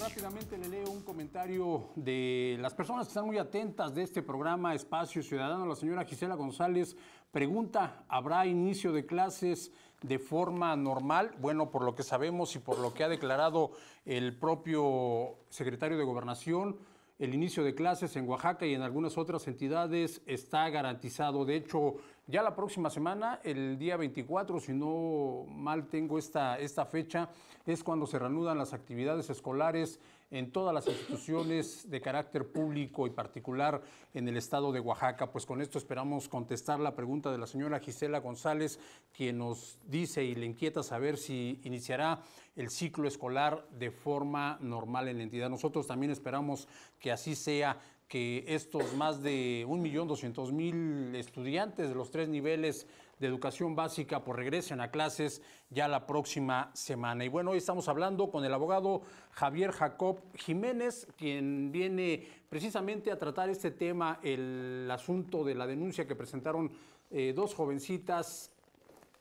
rápidamente le leo un comentario de las personas que están muy atentas de este programa Espacio Ciudadano. La señora Gisela González pregunta, ¿habrá inicio de clases de forma normal? Bueno, por lo que sabemos y por lo que ha declarado el propio secretario de Gobernación, el inicio de clases en Oaxaca y en algunas otras entidades está garantizado. De hecho, ya la próxima semana, el día 24, si no mal tengo esta, esta fecha, es cuando se reanudan las actividades escolares en todas las instituciones de carácter público y particular en el estado de Oaxaca. Pues con esto esperamos contestar la pregunta de la señora Gisela González, quien nos dice y le inquieta saber si iniciará el ciclo escolar de forma normal en la entidad. Nosotros también esperamos que así sea que estos más de 1.200.000 estudiantes de los tres niveles de educación básica por pues, regresen a clases ya la próxima semana. Y bueno, hoy estamos hablando con el abogado Javier Jacob Jiménez, quien viene precisamente a tratar este tema, el asunto de la denuncia que presentaron eh, dos jovencitas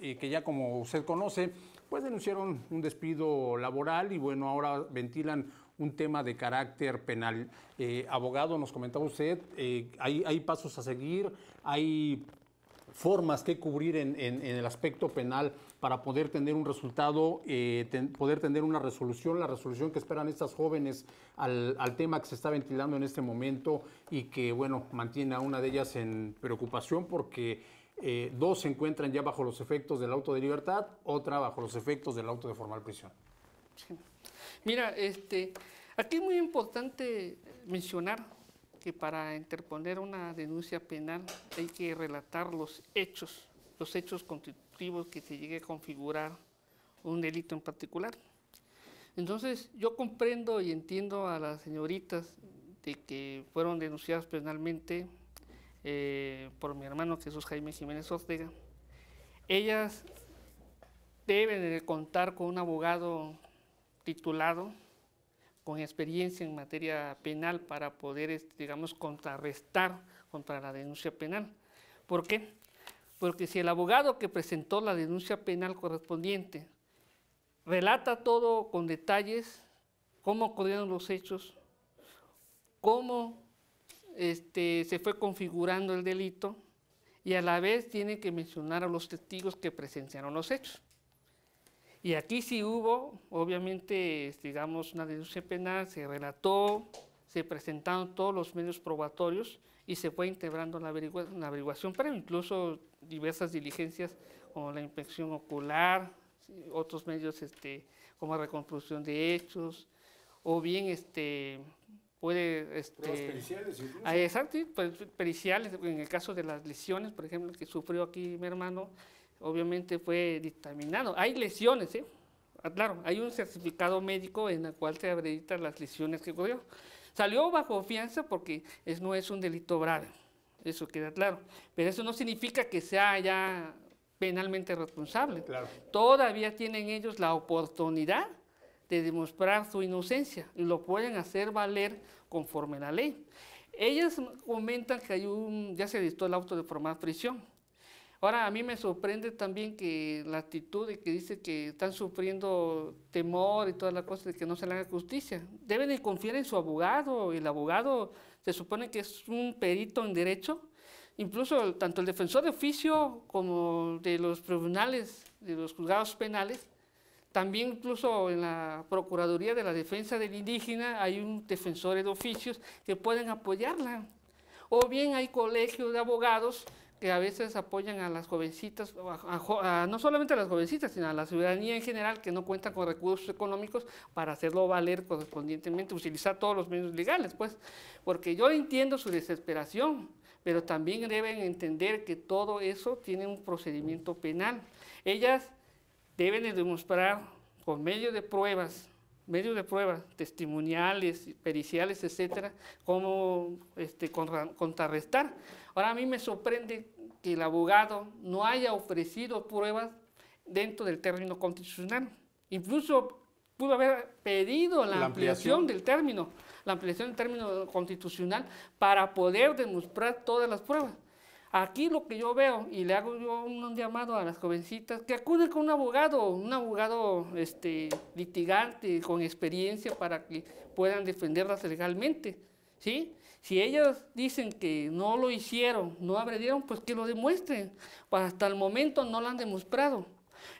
eh, que ya como usted conoce, pues denunciaron un despido laboral y bueno, ahora ventilan un tema de carácter penal. Eh, abogado, nos comentaba usted, eh, hay, pasos a seguir, hay formas que cubrir en, el aspecto penal para poder tener un resultado, eh, poder tener una resolución, la resolución que esperan estas jóvenes al, tema que se está ventilando en este momento y que, bueno, mantiene a una de ellas en preocupación porque dos se encuentran ya bajo los efectos del auto de libertad, otra bajo los efectos del auto de formal prisión. Mira, este, aquí es muy importante mencionar que para interponer una denuncia penal hay que relatar los hechos, los hechos constitutivos que se llegue a configurar un delito en particular. Entonces, yo comprendo y entiendo a las señoritas de que fueron denunciadas penalmente eh, por mi hermano Jesús Jaime Jiménez Ortega. Ellas deben contar con un abogado titulado con experiencia en materia penal para poder, este, digamos, contrarrestar contra la denuncia penal. ¿Por qué? Porque si el abogado que presentó la denuncia penal correspondiente relata todo con detalles, cómo ocurrieron los hechos, cómo este, se fue configurando el delito, y a la vez tiene que mencionar a los testigos que presenciaron los hechos. Y aquí sí hubo, obviamente, este, digamos, una denuncia penal, se relató, se presentaron todos los medios probatorios y se fue integrando la, averiguación, pero incluso diversas diligencias como la inspección ocular, otros medios este, como reconstrucción de hechos, o bien este, puede... Este, periciales, ah, Exacto, pues, periciales, en el caso de las lesiones, por ejemplo, que sufrió aquí mi hermano, obviamente fue dictaminado. Hay lesiones, ¿eh? Ah, claro, hay un certificado médico en el cual se acreditan las lesiones que ocurrió. Salió bajo fianza porque no es un delito grave, eso queda claro. Pero eso no significa que sea ya penalmente responsable. Todavía tienen ellos la oportunidad de demostrar su inocencia y lo pueden hacer valer conforme a la ley. Ellas comentan que hay un, ya se dictó el auto de formar prisión Ahora, a mí me sorprende también que la actitud de que dice que están sufriendo temor y todas las cosas de que no se le haga justicia. Deben de confiar en su abogado. El abogado se supone que es un perito en derecho. Incluso tanto el defensor de oficio como de los tribunales, de los juzgados penales, también incluso en la Procuraduría de la Defensa del Indígena hay un defensor de oficios que pueden apoyarla. O bien hay colegios de abogados que a veces apoyan a las jovencitas, no solamente a las jovencitas, sino a la ciudadanía en general que no cuenta con recursos económicos para hacerlo valer correspondientemente, utilizar todos los medios legales, pues, porque yo entiendo su desesperación, pero también deben entender que todo eso tiene un procedimiento penal. Ellas deben demostrar con medio de pruebas medio de pruebas, testimoniales, periciales, etcétera, cómo este, contrarrestar. Ahora a mí me sorprende que el abogado no haya ofrecido pruebas dentro del término constitucional. Incluso pudo haber pedido la, ampliación. del término, la ampliación del término constitucional para poder demostrar todas las pruebas. Aquí lo que yo veo, y le hago yo un llamado a las jovencitas, que acuden con un abogado, un abogado este, litigante, con experiencia, para que puedan defenderlas legalmente, ¿sí? Si ellas dicen que no lo hicieron, no abredieron, pues que lo demuestren. Pues hasta el momento no lo han demostrado.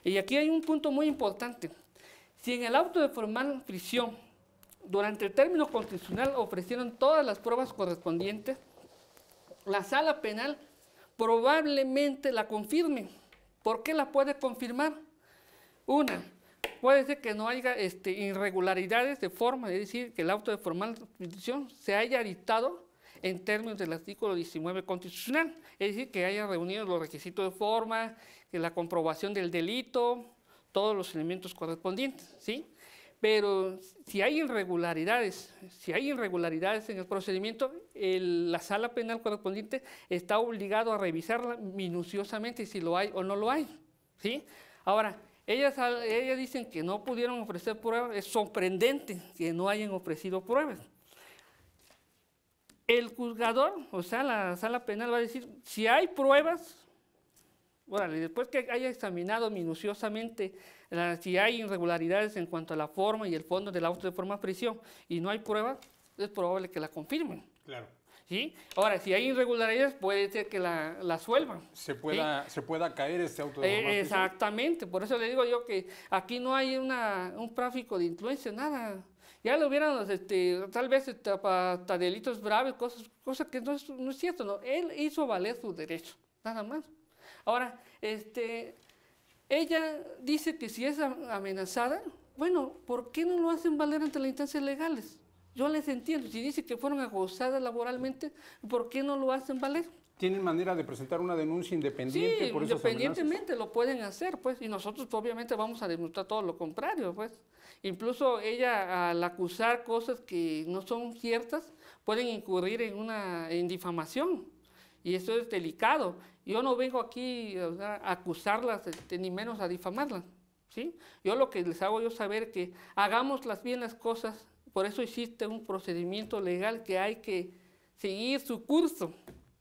Y aquí hay un punto muy importante. Si en el auto de formal prisión, durante el término constitucional ofrecieron todas las pruebas correspondientes, la sala penal probablemente la confirme. ¿Por qué la puede confirmar? Una, puede ser que no haya este, irregularidades de forma, es decir, que el auto de formal se haya dictado en términos del artículo 19 constitucional, es decir, que haya reunido los requisitos de forma, que la comprobación del delito, todos los elementos correspondientes, ¿sí? Pero si hay irregularidades, si hay irregularidades en el procedimiento, la sala penal correspondiente está obligado a revisarla minuciosamente si lo hay o no lo hay, ¿sí? Ahora, ellas, ah, ellas dicen que no pudieron ofrecer pruebas. Es sorprendente que no hayan ofrecido pruebas. El juzgador, o sea, la sala penal va a decir, si hay pruebas, bueno, después que haya examinado minuciosamente si hay irregularidades en cuanto a la forma y el fondo del auto de forma prisión y no hay pruebas, es probable que la confirmen. Claro. Ahora, si hay irregularidades, puede ser que la, la suelvan. Se pueda, se pueda caer este auto. De eh, exactamente, por eso le digo yo que aquí no hay una, un tráfico de influencia, nada. Ya lo hubieran, este, tal vez este, hasta delitos graves, cosas, cosas que no es, cierto. No. Él hizo valer su derecho, nada más. Ahora, este, ella dice que si es amenazada, bueno, ¿por qué no lo hacen valer ante las instancias legales? Yo les entiendo, si dice que fueron acosadas laboralmente, ¿por qué no lo hacen valer? tienen manera de presentar una denuncia independiente sí, independientemente lo pueden hacer, pues, y nosotros pues, obviamente vamos a demostrar todo lo contrario, pues. Incluso ella al acusar cosas que no son ciertas pueden incurrir en una en difamación y eso es delicado. Yo no vengo aquí a acusarlas este, ni menos a difamarlas, ¿sí? Yo lo que les hago yo saber que hagamos las bien las cosas por eso existe un procedimiento legal que hay que seguir su curso,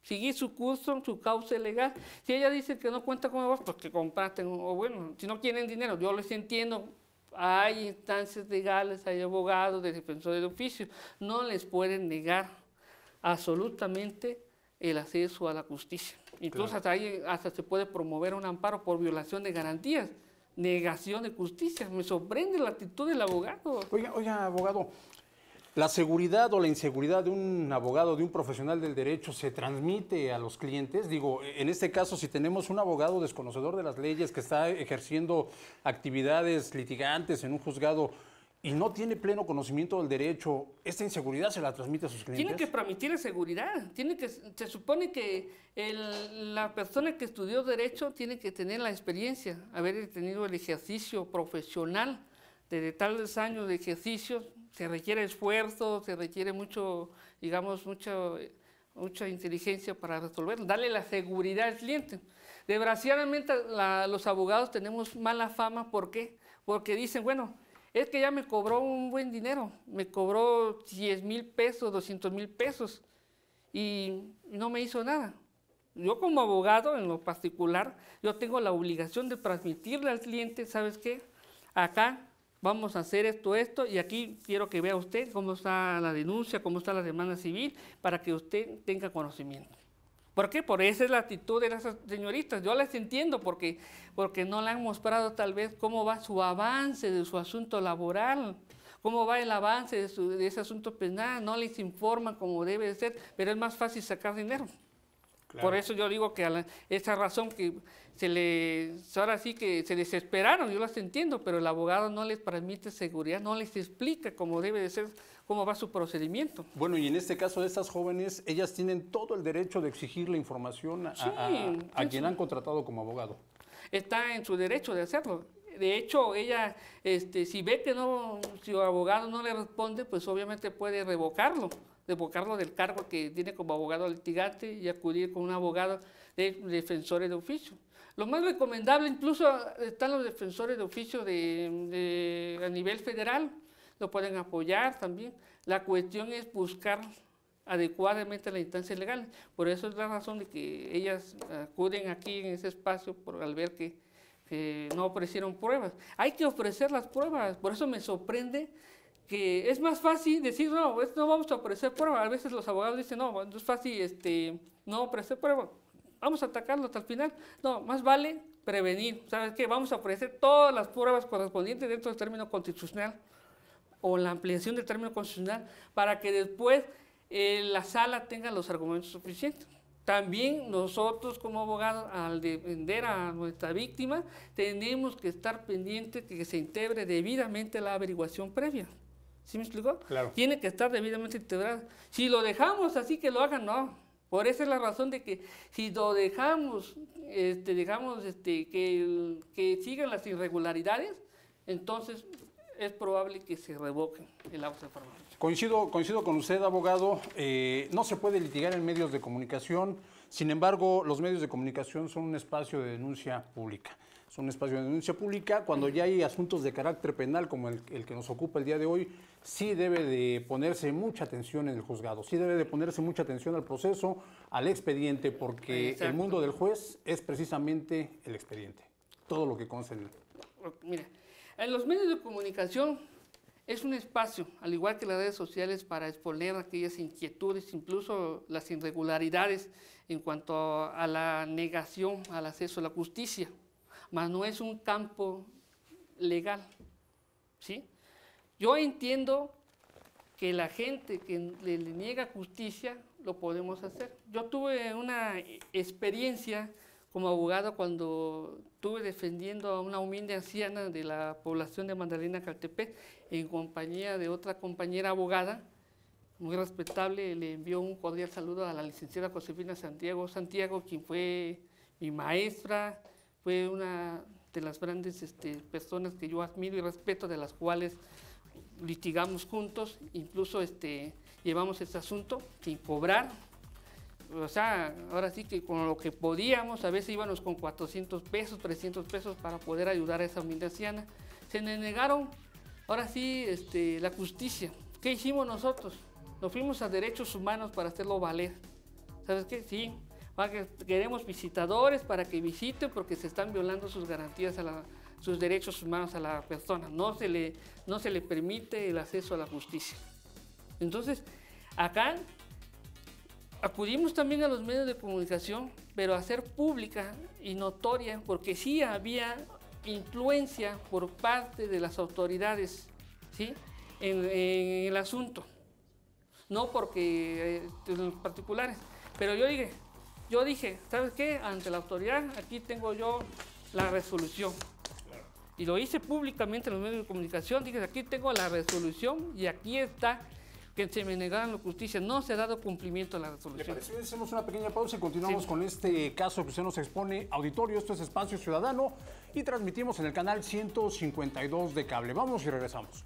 seguir su curso, su cauce legal. Si ella dice que no cuenta con vos, pues que comparten, o bueno, si no tienen dinero, yo les entiendo, hay instancias legales, hay abogados, de defensores de oficio, no les pueden negar absolutamente el acceso a la justicia. Incluso hasta, ahí, hasta se puede promover un amparo por violación de garantías negación de justicia. Me sorprende la actitud del abogado. Oiga, oiga, abogado, ¿la seguridad o la inseguridad de un abogado, de un profesional del derecho, se transmite a los clientes? Digo, en este caso, si tenemos un abogado desconocedor de las leyes que está ejerciendo actividades litigantes en un juzgado, y no tiene pleno conocimiento del derecho, esta inseguridad se la transmite a sus clientes. Tiene que permitir seguridad, tiene que, se supone que la persona que estudió derecho tiene que tener la experiencia, haber tenido el ejercicio profesional desde tales años de ejercicio, se requiere esfuerzo, se requiere mucho, digamos, mucho mucha inteligencia para resolverlo, darle la seguridad al cliente. Desgraciadamente los abogados tenemos mala fama, ¿por qué? Porque dicen, bueno, es que ya me cobró un buen dinero, me cobró 10 mil pesos, 200 mil pesos y no me hizo nada. Yo como abogado en lo particular, yo tengo la obligación de transmitirle al cliente, ¿sabes qué? Acá vamos a hacer esto, esto, y aquí quiero que vea usted cómo está la denuncia, cómo está la demanda civil, para que usted tenga conocimiento. ¿Por qué? Por esa es la actitud de las señoritas. Yo las entiendo porque, porque no le han mostrado tal vez cómo va su avance de su asunto laboral, cómo va el avance de, ese asunto penal, no les informan como debe de ser, pero es más fácil sacar dinero. Por eso yo digo que a esa razón que se les, ahora sí que se desesperaron, yo las entiendo, pero el abogado no les permite seguridad, no les explica cómo debe de ser, cómo va su procedimiento. Bueno, y en este caso de estas jóvenes, ellas tienen todo el derecho de exigir la información a, quien han contratado como abogado. Está en su derecho de hacerlo. De hecho, ella, este, si ve que no, su abogado no le responde, pues obviamente puede revocarlo revocarlo del cargo que tiene como abogado litigante y acudir con un abogado de defensores de oficio. Lo más recomendable incluso están los defensores de oficio a nivel federal, lo pueden apoyar también. La cuestión es buscar adecuadamente la instancia legal, Por eso es la razón de que ellas acuden aquí en ese espacio por, al ver que, que no ofrecieron pruebas. Hay que ofrecer las pruebas, por eso me sorprende que es más fácil decir, no, pues, no vamos a ofrecer pruebas. A veces los abogados dicen, no, pues, es fácil este, no ofrecer prueba. Vamos a atacarlo hasta el final. No, más vale prevenir. ¿Sabes qué? Vamos a ofrecer todas las pruebas correspondientes dentro del término constitucional o la ampliación del término constitucional para que después eh, la sala tenga los argumentos suficientes. También nosotros como abogados, al defender a nuestra víctima, tenemos que estar pendientes que se integre debidamente la averiguación previa. ¿Sí me explicó? Claro. Tiene que estar debidamente integrado. Si lo dejamos así que lo hagan, no. Por esa es la razón de que si lo dejamos, este, dejamos este, que, sigan las irregularidades, entonces es probable que se revoquen el abuso de formación. Coincido, coincido con usted, abogado. Eh, no se puede litigar en medios de comunicación. Sin embargo, los medios de comunicación son un espacio de denuncia pública. Es un espacio de denuncia pública. Cuando ya hay asuntos de carácter penal como el, que nos ocupa el día de hoy, sí debe de ponerse mucha atención en el juzgado, sí debe de ponerse mucha atención al proceso, al expediente, porque el mundo del juez es precisamente el expediente, todo lo que consta en Mira, en los medios de comunicación es un espacio, al igual que las redes sociales, para exponer aquellas inquietudes, incluso las irregularidades en cuanto a la negación al acceso a la justicia mas no es un campo legal. ¿sí? Yo entiendo que la gente que le, niega justicia lo podemos hacer. Yo tuve una experiencia como abogado cuando estuve defendiendo a una humilde anciana de la población de Mandarina, Caltepec en compañía de otra compañera abogada muy respetable, le envió un cordial saludo a la licenciada Josefina Santiago Santiago, quien fue mi maestra, fue una de las grandes este, personas que yo admiro y respeto, de las cuales litigamos juntos, incluso este, llevamos este asunto sin cobrar. O sea, ahora sí que con lo que podíamos, a veces íbamos con 400 pesos, 300 pesos para poder ayudar a esa humildad Se le negaron, ahora sí, este, la justicia. ¿Qué hicimos nosotros? Nos fuimos a derechos humanos para hacerlo valer. ¿Sabes qué? Sí, Queremos visitadores para que visiten porque se están violando sus garantías, a sus derechos humanos a la persona. No se, le, no se le permite el acceso a la justicia. Entonces, acá acudimos también a los medios de comunicación, pero a ser pública y notoria porque sí había influencia por parte de las autoridades ¿sí? en, el asunto. No porque eh, particulares. Pero yo dije, yo dije, ¿sabes qué? Ante la autoridad, aquí tengo yo la resolución. Y lo hice públicamente en los medios de comunicación. Dije, aquí tengo la resolución y aquí está que se me negaron la justicia. No se ha dado cumplimiento a la resolución. ¿Le Hacemos una pequeña pausa y continuamos con este caso que se nos expone auditorio. Esto es Espacio Ciudadano y transmitimos en el canal 152 de Cable. Vamos y regresamos.